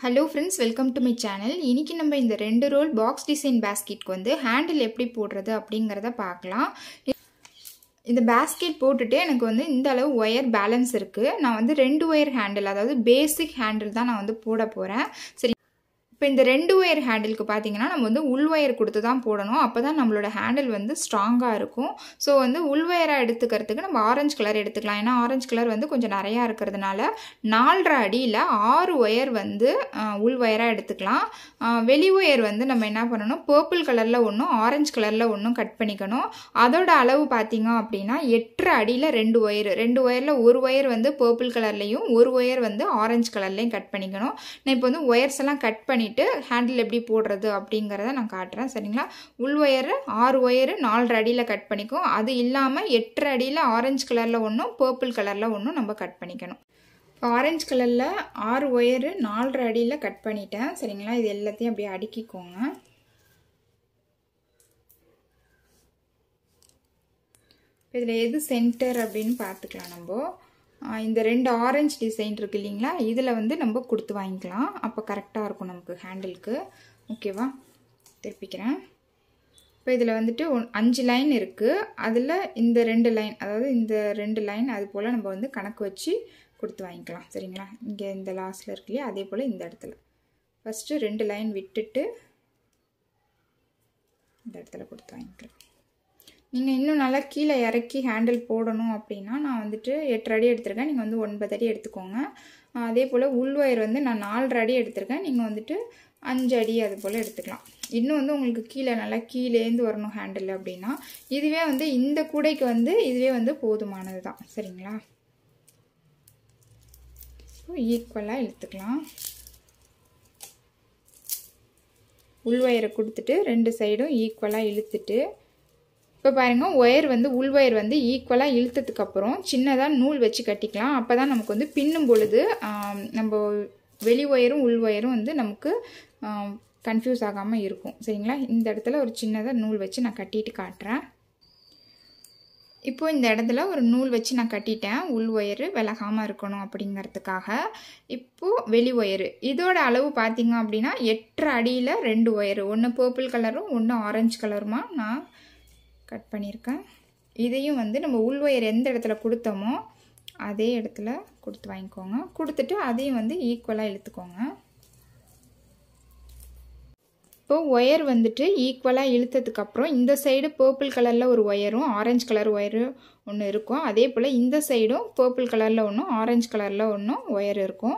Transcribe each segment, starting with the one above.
hello friends welcome to my channel இன்றைக்கி நம்ம இந்த ரெண்டு ரோல் பாக்ஸ் டிசைன் பேஸ்கெட்க்கு வந்து ஹேண்டில் எப்படி போடுறது அப்படிங்கிறத பார்க்கலாம் இந்த பேஸ்கெட் போட்டுட்டு எனக்கு வந்து இந்த அளவு ஒயர் பேலன்ஸ் இருக்குது நான் வந்து ரெண்டு ஒயர் ஹேண்டில் அதாவது பேசிக் ஹேண்டில் தான் நான் வந்து போட போகிறேன் சரி இப்போ இந்த ரெண்டு ஒயர் ஹேண்டிலுக்கு பார்த்தீங்கன்னா நம்ம வந்து உள் ஒயர் கொடுத்து தான் போடணும் அப்போ தான் நம்மளோட ஹேண்டில் வந்து ஸ்ட்ராங்காக இருக்கும் ஸோ வந்து உள் ஒயராக எடுத்துக்கிறதுக்கு நம்ம ஆரஞ்ச் கலர் எடுத்துக்கலாம் ஏன்னா ஆரஞ்சு கலர் வந்து கொஞ்சம் நிறையா இருக்கிறதுனால நாலரை அடியில் ஆறு ஒயர் வந்து உள் ஒயராக எடுத்துக்கலாம் வெளி ஒயர் வந்து நம்ம என்ன பண்ணணும் பர்பிள் கலரில் ஒன்றும் ஆரஞ்சு கலரில் ஒன்றும் கட் பண்ணிக்கணும் அதோட அளவு பார்த்திங்க அப்படின்னா எட்டு அடியில் ரெண்டு ஒயர் ரெண்டு ஒயரில் ஒரு ஒயர் வந்து பர்பிள் கலர்லேயும் ஒரு ஒயர் வந்து ஆரஞ்சு கலர்லேயும் கட் பண்ணிக்கணும் நான் இப்போ வந்து ஒயர்ஸ் எல்லாம் கட் பண்ணி பண்ணிவிட்டு ஹேண்டில் எப்படி போடுறது அப்படிங்கிறத நான் காட்டுறேன் சரிங்களா உள் ஒயரு ஆறு ஒயரு நாலரை அடியில் கட் பண்ணிக்கும் அது இல்லாமல் எட்டு அடியில் ஆரஞ்சு கலரில் ஒன்றும் பர்பிள் கலரில் ஒன்றும் நம்ம கட் பண்ணிக்கணும் இப்போ ஆரஞ்சு கலரில் ஆறு ஒயரு நாலரை அடியில் கட் பண்ணிட்டேன் சரிங்களா இது எல்லாத்தையும் அப்படியே அடுக்கிக்கோங்க இதில் எது சென்டர் அப்படின்னு பார்த்துக்கலாம் நம்ம இந்த ரெண்டு ஆரஞ்சு டிசைன் இருக்குது இல்லைங்களா இதில் வந்து நம்ம கொடுத்து வாங்கிக்கலாம் அப்போ கரெக்டாக இருக்கும் நமக்கு ஹேண்டிலுக்கு ஓகேவா திருப்பிக்கிறேன் இப்போ இதில் வந்துட்டு ஒன் அஞ்சு லைன் இருக்குது அதில் இந்த ரெண்டு லைன் அதாவது இந்த ரெண்டு லைன் அது போல் நம்ம வந்து கணக்கு வச்சு கொடுத்து வாங்கிக்கலாம் சரிங்களா இங்கே இந்த லாஸ்ட்டில் இருக்கு இல்லையா அதே போல் இந்த இடத்துல ஃபஸ்ட்டு ரெண்டு லைன் விட்டுட்டு இந்த இடத்துல கொடுத்து வாங்கிக்கலாம் நீங்கள் இன்னும் நல்லா கீழே இறக்கி ஹேண்டில் போடணும் அப்படின்னா நான் வந்துட்டு எட்டு அடி எடுத்திருக்கேன் நீங்கள் வந்து ஒன்பது அடி எடுத்துக்கோங்க அதே போல் உள் வந்து நான் நாலு அடி எடுத்திருக்கேன் நீங்கள் வந்துட்டு அஞ்சு அடி அது போல் எடுத்துக்கலாம் இன்னும் வந்து உங்களுக்கு கீழே நல்லா கீழேந்து வரணும் ஹேண்டில் அப்படின்னா இதுவே வந்து இந்த கூடைக்கு வந்து இதுவே வந்து போதுமானது தான் சரிங்களா ஸோ ஈக்குவலாக இழுத்துக்கலாம் உள்வயரை ஒயரை கொடுத்துட்டு ரெண்டு சைடும் ஈக்குவலாக இழுத்துட்டு இப்போ பாருங்கள் ஒயர் வந்து உள் ஒயர் வந்து ஈக்குவலாக இழுத்ததுக்கப்புறம் சின்னதாக நூல் வச்சு கட்டிக்கலாம் அப்போ தான் நமக்கு வந்து பின்னும் பொழுது நம்ம வெளி ஒயரும் உள் ஒயரும் வந்து நமக்கு கன்ஃபியூஸ் ஆகாமல் இருக்கும் சரிங்களா இந்த இடத்துல ஒரு சின்னதாக நூல் வச்சு நான் கட்டிட்டு காட்டுறேன் இப்போது இந்த இடத்துல ஒரு நூல் வச்சு நான் கட்டிட்டேன் உள் ஒயரு விலகாமல் இருக்கணும் அப்படிங்கிறதுக்காக இப்போது வெளி ஒயரு இதோட அளவு பார்த்திங்க அப்படின்னா எட்டு அடியில் ரெண்டு ஒயரு ஒன்று பர்பிள் கலரும் ஒன்று ஆரஞ்சு கலருமா நான் கட் பண்ணியிருக்கேன் இதையும் வந்து நம்ம உள்வயர் எந்த இடத்துல கொடுத்தோமோ அதே இடத்துல கொடுத்து வாங்கிக்கோங்க கொடுத்துட்டு அதையும் வந்து ஈக்குவலாக இழுத்துக்கோங்க இப்போது ஒயர் வந்துட்டு ஈக்குவலாக இழுத்ததுக்கப்புறம் இந்த சைடு பர்பிள் கலரில் ஒரு ஒயரும் ஆரஞ்சு கலர் ஒயரும் ஒன்று இருக்கும் அதே போல் இந்த சைடும் பர்பிள் கலரில் ஒன்றும் ஆரஞ்சு கலரில் ஒன்றும் ஒயர் இருக்கும்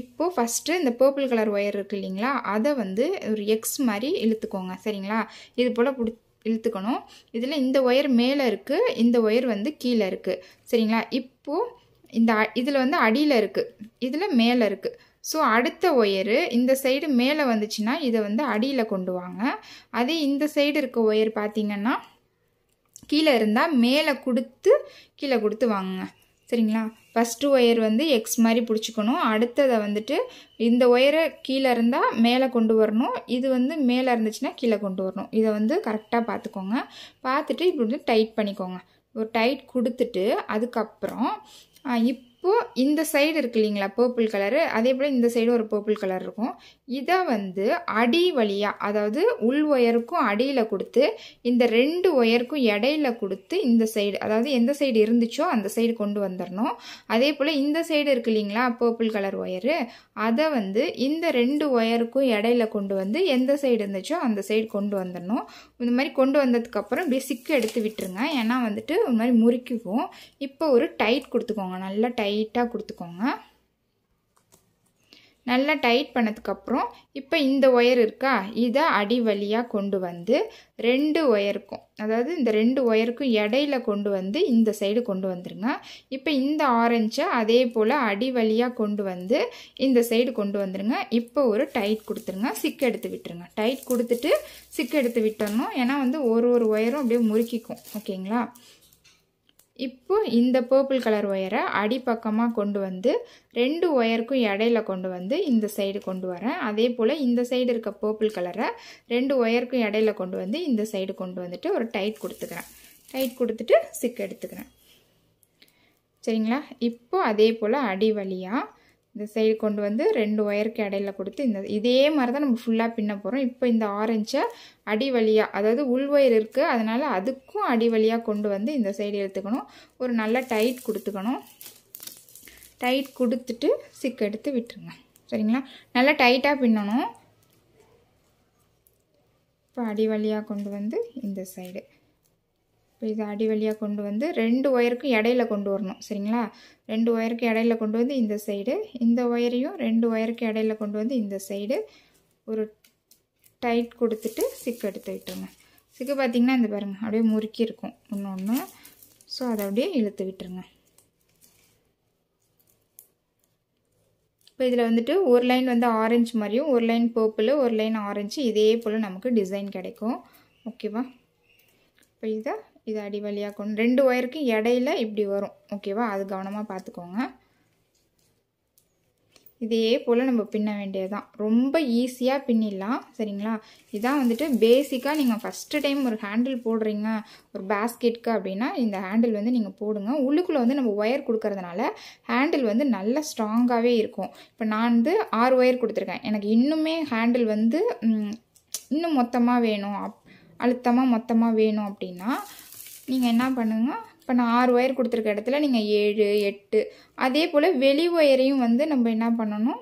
இப்போது ஃபஸ்ட்டு இந்த பர்பிள் கலர் ஒயர் இருக்குது இல்லைங்களா அதை வந்து ஒரு எக்ஸ் மாதிரி இழுத்துக்கோங்க சரிங்களா இது போல் பிடிச்சி இழுத்துக்கணும் இதில் இந்த ஒயர் மேலே இருக்குது இந்த ஒயர் வந்து கீழே இருக்குது சரிங்களா இப்போது இந்த இதில் வந்து அடியில் இருக்குது இதில் மேலே இருக்குது ஸோ அடுத்த ஒயரு இந்த சைடு மேலே வந்துச்சுன்னா இதை வந்து அடியில் கொண்டு வாங்க அதே இந்த சைடு இருக்க ஒயர் பார்த்திங்கன்னா கீழே இருந்தால் மேலே கொடுத்து கீழே கொடுத்து வாங்குங்க சரிங்களா ஃபஸ்ட்டு ஒயர் வந்து எக்ஸ் மாதிரி பிடிச்சிக்கணும் அடுத்ததை வந்துட்டு இந்த ஒயரை கீழே இருந்தால் மேலே கொண்டு வரணும் இது வந்து மேலே இருந்துச்சுன்னா கீழே கொண்டு வரணும் இதை வந்து கரெக்டாக பார்த்துக்கோங்க பார்த்துட்டு இப்படி வந்து டைட் பண்ணிக்கோங்க ஒரு டைட் கொடுத்துட்டு அதுக்கப்புறம் இப் இப்போது இந்த சைடு இருக்கு இல்லைங்களா பர்பிள் கலரு அதே போல் இந்த சைடு ஒரு பர்பிள் கலர் இருக்கும் இதை வந்து அடி வழியாக அதாவது உள் ஒயருக்கும் அடியில் கொடுத்து இந்த ரெண்டு ஒயருக்கும் இடையில கொடுத்து இந்த சைடு அதாவது எந்த சைடு இருந்துச்சோ அந்த சைடு கொண்டு வந்துடணும் அதே போல் இந்த சைடு இருக்கு இல்லைங்களா பர்பிள் கலர் ஒயரு அதை வந்து இந்த ரெண்டு ஒயருக்கும் இடையில கொண்டு வந்து எந்த சைடு இருந்துச்சோ அந்த சைடு கொண்டு வந்துடணும் இந்த மாதிரி கொண்டு வந்ததுக்கப்புறம் இப்படி சிக்கு எடுத்து விட்டுருங்க ஏன்னா வந்துட்டு ஒரு மாதிரி முறுக்கிக்கும் இப்போ ஒரு டைட் கொடுத்துக்கோங்க நல்லா டைட் டைட்டாக கொடுத்துக்கோங்க நல்லா டைட் பண்ணதுக்கப்புறம் இப்போ இந்த ஒயர் இருக்கா இதை அடி வழியாக கொண்டு வந்து ரெண்டு ஒயருக்கும் அதாவது இந்த ரெண்டு ஒயருக்கும் இடையில கொண்டு வந்து இந்த சைடு கொண்டு வந்துருங்க இப்போ இந்த ஆரஞ்சை அதே போல் அடி வழியாக கொண்டு வந்து இந்த சைடு கொண்டு வந்துருங்க இப்போ ஒரு டைட் கொடுத்துருங்க சிக்கு எடுத்து விட்டுருங்க டைட் கொடுத்துட்டு சிக்கு எடுத்து விட்டுறணும் ஏன்னா வந்து ஒரு ஒரு ஒயரும் அப்படியே முறுக்கிக்கும் ஓகேங்களா இப்போ இந்த பர்பிள் கலர் ஒயரை அடிப்பக்கமாக கொண்டு வந்து ரெண்டு ஒயருக்கும் இடையில கொண்டு வந்து இந்த சைடு கொண்டு வரேன் அதே போல் இந்த சைடு இருக்க பர்பிள் கலரை ரெண்டு ஒயருக்கும் இடையில கொண்டு வந்து இந்த சைடு கொண்டு வந்துட்டு ஒரு டைட் கொடுத்துக்கிறேன் டைட் கொடுத்துட்டு சிக்கு எடுத்துக்கிறேன் சரிங்களா இப்போ அதே போல் அடி வழியாக இந்த சைடு கொண்டு வந்து ரெண்டு ஒயருக்கு இடையில கொடுத்து இந்த இதே மாதிரி தான் நம்ம ஃபுல்லாக பின்ன போகிறோம் இப்போ இந்த ஆரஞ்சை அடி வழியாக அதாவது உள் ஒயர் இருக்குது அதனால் அதுக்கும் அடி வழியாக கொண்டு வந்து இந்த சைடு எடுத்துக்கணும் ஒரு நல்ல டைட் கொடுத்துக்கணும் டைட் கொடுத்துட்டு சிக்கு எடுத்து விட்டுருங்க சரிங்களா நல்லா டைட்டாக பின்னணும் இப்போ அடி வழியாக கொண்டு வந்து இந்த சைடு இப்போ இதை அடி வழியாக கொண்டு வந்து ரெண்டு ஒயருக்கும் இடையில கொண்டு வரணும் சரிங்களா ரெண்டு ஒயருக்கு இடையில கொண்டு வந்து இந்த சைடு இந்த ஒயரையும் ரெண்டு ஒயருக்கு இடையில கொண்டு வந்து இந்த சைடு ஒரு டைட் கொடுத்துட்டு சிக்கு எடுத்து விட்டுருங்க சிக்கு பார்த்திங்கன்னா இந்த பாருங்கள் அப்படியே முறுக்கி இருக்கும் ஒன்று ஒன்று ஸோ அதை அப்படியே இழுத்து விட்டுருங்க இப்போ இதில் வந்துட்டு ஒரு லைன் வந்து ஆரஞ்சு மாதிரியும் ஒரு லைன் பர்பிள் ஒரு லைன் ஆரஞ்சு இதே போல் நமக்கு டிசைன் கிடைக்கும் ஓகேவா இப்போ இதை இது அடி வழியாக கொண்டு ரெண்டு ஒயருக்கும் இடையில இப்படி வரும் ஓகேவா அது கவனமாக பார்த்துக்கோங்க இதே போல் நம்ம பின்ன வேண்டியதுதான் ரொம்ப ஈஸியாக பின்னிடலாம் சரிங்களா இதான் வந்துட்டு பேசிக்காக நீங்கள் ஃபஸ்ட்டு டைம் ஒரு ஹேண்டில் போடுறீங்க ஒரு பேஸ்கெட்க்கு அப்படின்னா இந்த ஹேண்டில் வந்து நீங்கள் போடுங்க உள்ளுக்குள்ளே வந்து நம்ம ஒயர் கொடுக்கறதுனால ஹேண்டில் வந்து நல்லா ஸ்ட்ராங்காகவே இருக்கும் இப்போ நான் வந்து ஆறு ஒயர் கொடுத்துருக்கேன் எனக்கு இன்னுமே ஹேண்டில் வந்து இன்னும் மொத்தமாக வேணும் அப் அழுத்தமாக மொத்தமாக வேணும் அப்படின்னா நீங்கள் என்ன பண்ணுங்க இப்போ நான் ஆறு ஒயர் கொடுத்துருக்க இடத்துல நீங்கள் ஏழு எட்டு அதே போல் வெளி ஒயரையும் வந்து நம்ம என்ன பண்ணணும்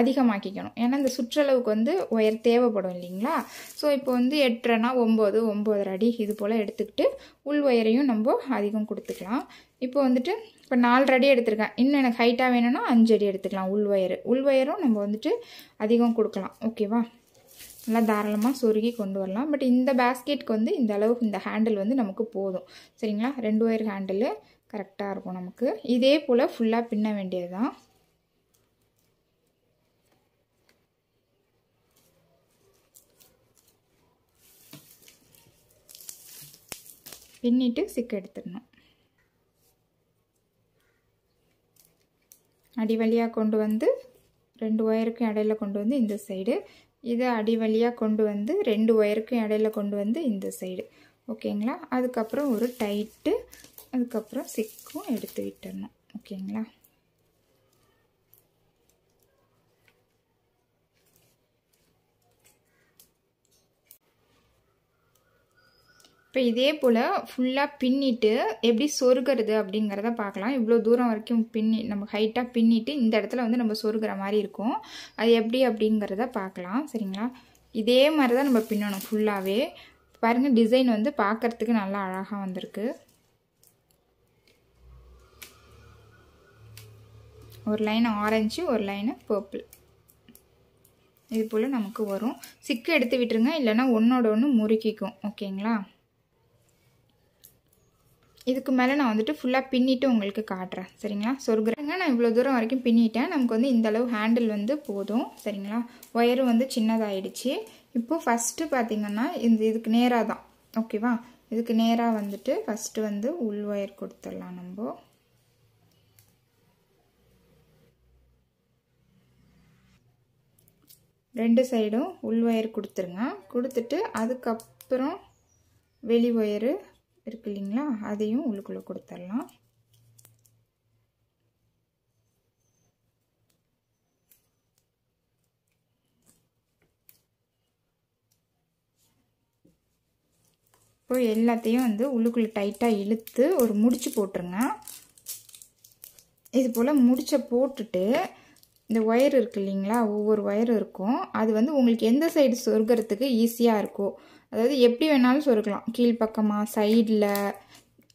அதிகமாக்கிக்கணும் ஏன்னா இந்த சுற்றளவுக்கு வந்து ஒயர் தேவைப்படும் இல்லைங்களா ஸோ இப்போ வந்து எட்டுறனா ஒம்பது ஒம்பதரை அடி இது போல் எடுத்துக்கிட்டு உள் ஒயரையும் நம்ம அதிகம் கொடுத்துக்கலாம் இப்போ வந்துட்டு இப்போ நாலு அடி எடுத்திருக்கேன் இன்னும் எனக்கு ஹைட்டாக வேணும்னா அஞ்சு அடி எடுத்துக்கலாம் உள் ஒயர் உள் ஒயரும் நம்ம வந்துட்டு அதிகம் கொடுக்கலாம் ஓகேவா நல்லா தாராளமாக சொருகி கொண்டு வரலாம் பட் இந்த பேஸ்கெட்டுக்கு வந்து இந்த அளவுக்கு இந்த ஹேண்டில் வந்து நமக்கு போதும் சரிங்களா ரெண்டு ஒயர் ஹேண்டில் கரெக்டாக இருக்கும் நமக்கு இதே போல் ஃபுல்லாக பின்ன வேண்டியது தான் பின்னிட்டு சிக்க எடுத்துடணும் அடி வழியாக கொண்டு வந்து ரெண்டு ஒயருக்கும் இடையில கொண்டு வந்து இந்த சைடு இதை அடி வழியாக கொண்டு வந்து ரெண்டு ஒயருக்கும் இடையில கொண்டு வந்து இந்த சைடு ஓகேங்களா அதுக்கப்புறம் ஒரு டைட்டு அதுக்கப்புறம் சிக்கும் எடுத்து விட்டுடணும் ஓகேங்களா இப்போ இதே போல் ஃபுல்லாக பின்னிட்டு எப்படி சொருகிறது அப்படிங்கிறத பார்க்கலாம் இவ்வளோ தூரம் வரைக்கும் பின்னி நம்ம ஹைட்டாக பின்னிட்டு இந்த இடத்துல வந்து நம்ம சொருகிற மாதிரி இருக்கும் அது எப்படி அப்படிங்கிறத பார்க்கலாம் சரிங்களா இதே மாதிரி தான் நம்ம பின்னணும் ஃபுல்லாகவே பாருங்கள் டிசைன் வந்து பார்க்குறதுக்கு நல்லா அழகாக வந்திருக்கு ஒரு லைன் ஆரஞ்சு ஒரு லைனு பர்பிள் இது போல் நமக்கு வரும் சிக்கு எடுத்து விட்டுருங்க இல்லைன்னா ஒன்றோட ஒன்று முறுக்கிக்கும் ஓகேங்களா இதுக்கு மேலே நான் வந்துட்டு ஃபுல்லாக பின்னிட்டு உங்களுக்கு காட்டுறேன் சரிங்களா சொர்க்கிறேங்க நான் இவ்வளோ தூரம் வரைக்கும் பின்னிட்டேன் நமக்கு வந்து இந்தளவு ஹேண்டில் வந்து போதும் சரிங்களா ஒயரும் வந்து சின்னதாகிடுச்சு இப்போது ஃபஸ்ட்டு பார்த்திங்கன்னா இந்த இதுக்கு நேராக தான் ஓகேவா இதுக்கு நேராக வந்துட்டு ஃபஸ்ட்டு வந்து உள் ஒயர் கொடுத்துடலாம் நம்ம ரெண்டு சைடும் உள் ஒயர் கொடுத்துருங்க கொடுத்துட்டு அதுக்கப்புறம் வெளி ஒயரு இருக்கு இல்லைங்களா அதையும் உள்ளுக்குள்ளே கொடுத்துடலாம் இப்போ எல்லாத்தையும் வந்து உள்ளுக்குள்ளே டைட்டாக இழுத்து ஒரு முடிச்சு போட்டுருங்க இது போல் முடிச்சை போட்டுட்டு இந்த ஒயர் இருக்குது இல்லைங்களா ஒவ்வொரு ஒயரும் இருக்கும் அது வந்து உங்களுக்கு எந்த சைடு சொருகிறதுக்கு ஈஸியாக இருக்கோ அதாவது எப்படி வேணாலும் சொருக்கலாம் கீழ்ப்பக்கமாக சைடில்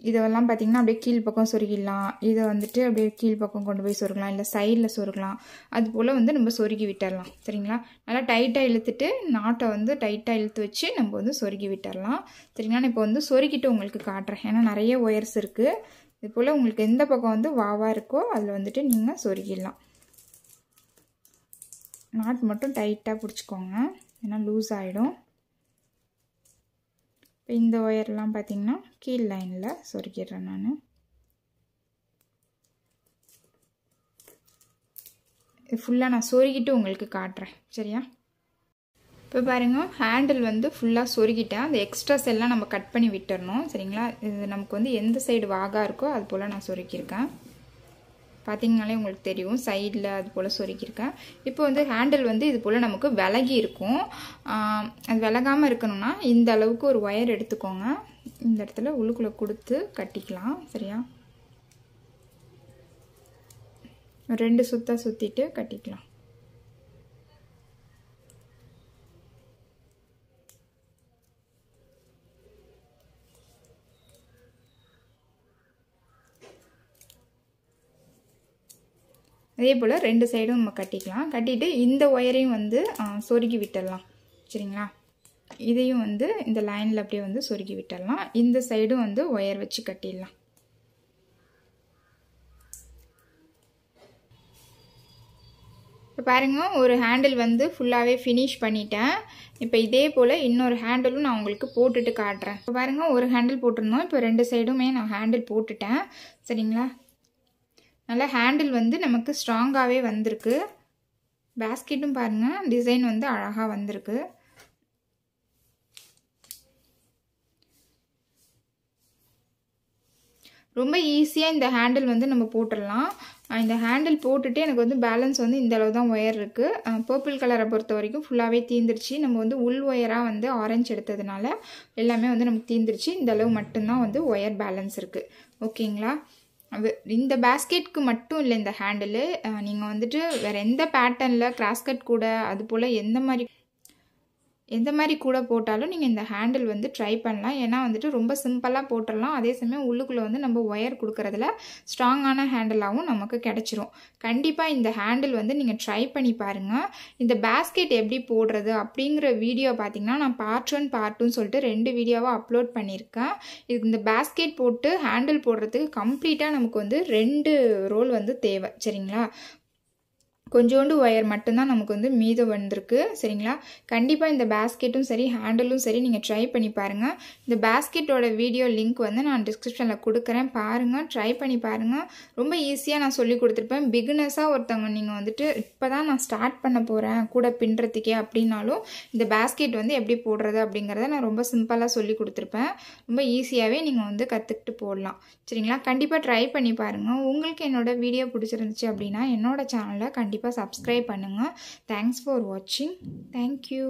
இதெல்லாம் பார்த்திங்கன்னா அப்படியே கீழ்ப்பக்கம் சொருகிடலாம் இதை வந்துட்டு அப்படியே கீழ்ப்பக்கம் கொண்டு போய் சொருகலாம் இல்லை சைடில் சொருகலாம் அது போல் வந்து நம்ம சொருகி விட்டுடலாம் சரிங்களா நல்லா டைட்டாக இழுத்துட்டு நாட்டை வந்து டைட்டாக இழுத்து வச்சு நம்ம வந்து சொருகி விட்டுடலாம் சரிங்களா நான் இப்போ வந்து சொருகிட்டு உங்களுக்கு காட்டுறேன் ஏன்னா நிறைய ஒயர்ஸ் இருக்குது இது போல் உங்களுக்கு எந்த பக்கம் வந்து வாவாக இருக்கோ அதில் வந்துட்டு நீங்கள் சொருகிடலாம் நாட் மட்டும் டைட்டாக பிடிச்சிக்கோங்க ஏன்னா லூஸ் ஆகிடும் இப்போ இந்த ஒயர்லாம் பார்த்திங்கன்னா கீழ் லைனில் சொருக்கிடுறேன் நான் இது ஃபுல்லாக நான் சொருகிட்டு உங்களுக்கு காட்டுறேன் சரியா இப்போ பாருங்கள் ஹேண்டில் வந்து ஃபுல்லாக சொருகிட்டேன் அந்த எக்ஸ்ட்ரா செல்லாம் நம்ம கட் பண்ணி விட்டுறணும் சரிங்களா இது நமக்கு வந்து எந்த சைடு வாகா இருக்கோ அது போல் நான் சொருக்கியிருக்கேன் பார்த்திங்கனாலே உங்களுக்கு தெரியும் சைடில் அது போல் சொருக்கியிருக்கேன் இப்போ வந்து ஹேண்டில் வந்து இது போல் நமக்கு விலகி இருக்கும் அது விலகாமல் இருக்கணும்னா இந்த அளவுக்கு ஒரு ஒயர் எடுத்துக்கோங்க இந்த இடத்துல உள்ளுக்குள்ளே கொடுத்து கட்டிக்கலாம் சரியா ரெண்டு சுத்தாக சுற்றிட்டு கட்டிக்கலாம் அதே போல் ரெண்டு சைடும் நம்ம கட்டிக்கலாம் கட்டிட்டு இந்த ஒயரையும் வந்து சொருகி விட்டுடலாம் சரிங்களா இதையும் வந்து இந்த லைனில் அப்படியே வந்து சொருகி விட்டுடலாம் இந்த சைடும் வந்து ஒயர் வச்சு கட்டிடலாம் இப்போ பாருங்கள் ஒரு ஹேண்டில் வந்து ஃபுல்லாகவே ஃபினிஷ் பண்ணிட்டேன் இப்போ இதே போல் இன்னொரு ஹேண்டிலும் நான் உங்களுக்கு போட்டுட்டு காட்டுறேன் இப்போ பாருங்கள் ஒரு ஹேண்டில் போட்டிருந்தோம் இப்போ ரெண்டு சைடுமே நான் ஹேண்டில் போட்டுட்டேன் சரிங்களா நல்லா ஹேண்டில் வந்து நமக்கு ஸ்ட்ராங்காகவே வந்திருக்கு பேஸ்கெட்டும் பாருங்கள் டிசைன் வந்து அழகாக வந்திருக்கு ரொம்ப ஈஸியாக இந்த ஹேண்டில் வந்து நம்ம போட்டுடலாம் இந்த ஹேண்டில் போட்டுட்டு எனக்கு வந்து பேலன்ஸ் வந்து இந்த அளவு தான் ஒயர் இருக்குது பர்பிள் கலரை பொறுத்த வரைக்கும் ஃபுல்லாகவே தீந்துருச்சு நம்ம வந்து உள் ஒயராக வந்து ஆரஞ்சு எடுத்ததுனால எல்லாமே வந்து நமக்கு தீந்துருச்சு இந்த அளவு மட்டும்தான் வந்து ஒயர் பேலன்ஸ் இருக்குது ஓகேங்களா இந்த பேஸ்கெட்க்கு மட்டும் இல்லை இந்த ஹேண்டிலு நீங்கள் வந்துட்டு வேறு எந்த பேட்டர்னில் கிராஸ்கட் கூட அது போல் எந்த மாதிரி எந்த மாதிரி கூட போட்டாலும் நீங்கள் இந்த ஹேண்டில் வந்து ட்ரை பண்ணலாம் ஏன்னா வந்துட்டு ரொம்ப சிம்பிளாக போட்டுடலாம் அதே சமயம் உள்ளுக்குள்ளே வந்து நம்ம ஒயர் கொடுக்குறதுல ஸ்ட்ராங்கான ஹேண்டிலாகவும் நமக்கு கிடச்சிரும் கண்டிப்பாக இந்த ஹேண்டில் வந்து நீங்கள் ட்ரை பண்ணி பாருங்கள் இந்த பேஸ்கெட் எப்படி போடுறது அப்படிங்கிற வீடியோ பார்த்திங்கன்னா நான் பார்ட் ஒன் பார்ட் டூன்னு சொல்லிட்டு ரெண்டு வீடியோவாக அப்லோட் பண்ணியிருக்கேன் இது இந்த பேஸ்கெட் போட்டு ஹேண்டில் போடுறதுக்கு கம்ப்ளீட்டாக நமக்கு வந்து ரெண்டு ரோல் வந்து தேவை சரிங்களா கொஞ்சோண்டு ஒயர் மட்டும்தான் நமக்கு வந்து மீதம் வந்திருக்கு சரிங்களா கண்டிப்பாக இந்த பேஸ்கெட்டும் சரி ஹேண்டலும் சரி நீங்கள் ட்ரை பண்ணி பாருங்கள் இந்த பேஸ்கெட்டோட வீடியோ லிங்க் வந்து நான் டிஸ்கிரிப்ஷனில் கொடுக்குறேன் பாருங்கள் ட்ரை பண்ணி பாருங்கள் ரொம்ப ஈஸியாக நான் சொல்லி கொடுத்துருப்பேன் பிகினர்ஸாக ஒருத்தவங்க நீங்கள் வந்துட்டு இப்போ தான் நான் ஸ்டார்ட் பண்ண போகிறேன் கூட பின்னுறதுக்கே அப்படின்னாலும் இந்த பேஸ்கெட் வந்து எப்படி போடுறது அப்படிங்கிறத நான் ரொம்ப சிம்பிளாக சொல்லி கொடுத்துருப்பேன் ரொம்ப ஈஸியாகவே நீங்கள் வந்து கற்றுக்கிட்டு போடலாம் சரிங்களா கண்டிப்பாக ட்ரை பண்ணி பாருங்கள் உங்களுக்கு என்னோடய வீடியோ பிடிச்சிருந்துச்சு அப்படின்னா என்னோடய சேனலில் கண்டிப்பாக கண்டிப்பாக சப்ஸ்கிரைப் பண்ணுங்கள் தேங்க்ஸ் ஃபார் வாட்சிங் தேங்க்யூ